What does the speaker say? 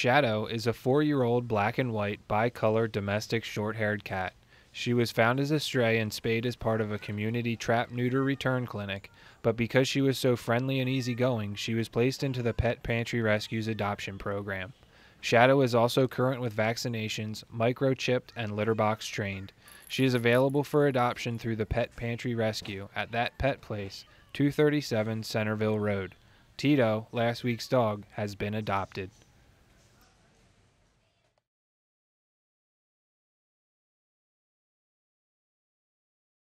Shadow is a four year old black and white bicolor domestic short haired cat. She was found as a stray and spayed as part of a community trap neuter return clinic, but because she was so friendly and easygoing, she was placed into the Pet Pantry Rescue's adoption program. Shadow is also current with vaccinations, microchipped, and litter box trained. She is available for adoption through the Pet Pantry Rescue at that pet place, 237 Centerville Road. Tito, last week's dog, has been adopted.